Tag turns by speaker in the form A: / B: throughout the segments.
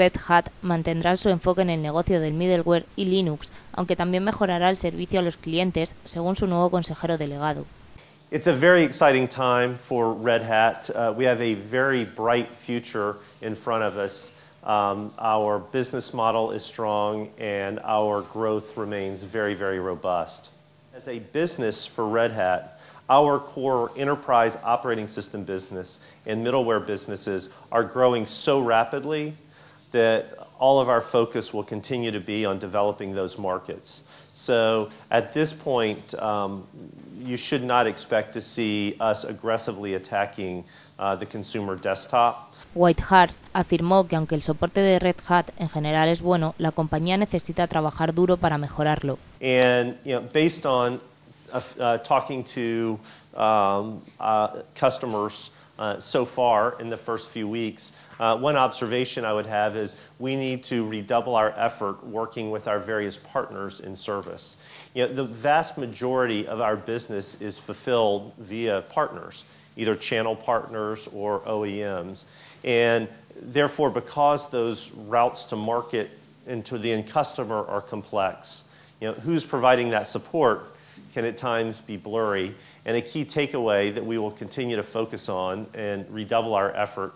A: Red Hat mantendrá su enfoque en el negocio del middleware y Linux, aunque también mejorará el servicio a los clientes, según su nuevo consejero delegado.
B: It's a very exciting time for Red Hat. Uh, we have a very bright future in front of us. Um, our business model is strong and our growth remains very, very robust. As a business for Red Hat, our core enterprise operating system business and middleware businesses are growing so rapidly that all of our focus will continue to be on developing those markets. So at this point, um, you should not expect to see us aggressively attacking uh, the consumer desktop.
A: Whitehurst afirmó que aunque el soporte de Red Hat en general es bueno, la compañía necesita trabajar duro para mejorarlo.
B: And you know, based on uh, uh, talking to um, uh, customers uh, so far in the first few weeks. Uh, one observation I would have is we need to redouble our effort working with our various partners in service. You know, the vast majority of our business is fulfilled via partners, either channel partners or OEMs. And therefore, because those routes to market and to the end customer are complex, you know, who's providing that support? can at times be blurry. And a key takeaway that we will continue to focus on and redouble our effort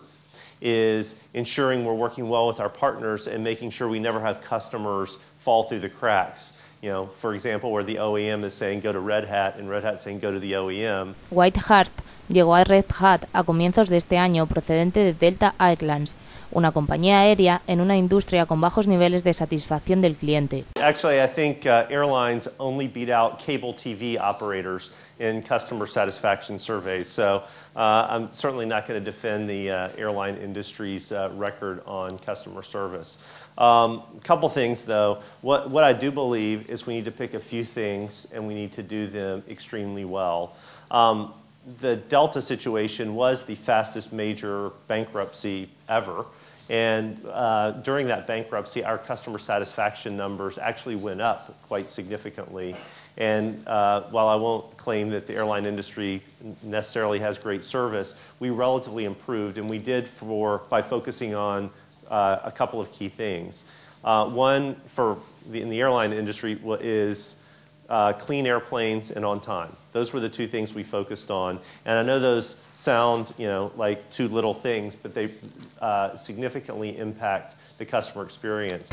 B: is ensuring we're working well with our partners and making sure we never have customers fall through the cracks. You know, for example, where the OEM is saying go to Red Hat and Red Hat saying go to the OEM.
A: White Hat llegó a Red Hat a comienzos de este año procedente de Delta Airlines, una compañía aérea en una industria con bajos niveles de satisfacción del cliente.
B: Actually, I think uh, airlines only beat out cable TV operators in customer satisfaction surveys. So uh, I'm certainly not going to defend the uh, airline industry's uh, record on customer service. A um, couple things, though. What, what I do believe is we need to pick a few things and we need to do them extremely well. Um, the Delta situation was the fastest major bankruptcy ever. And uh, during that bankruptcy, our customer satisfaction numbers actually went up quite significantly. And uh, while I won't claim that the airline industry necessarily has great service, we relatively improved, and we did for by focusing on uh, a couple of key things. Uh, one for the, in the airline industry is uh, clean airplanes and on time. Those were the two things we focused on. And I know those sound, you know, like two little things, but they uh, significantly impact the customer experience.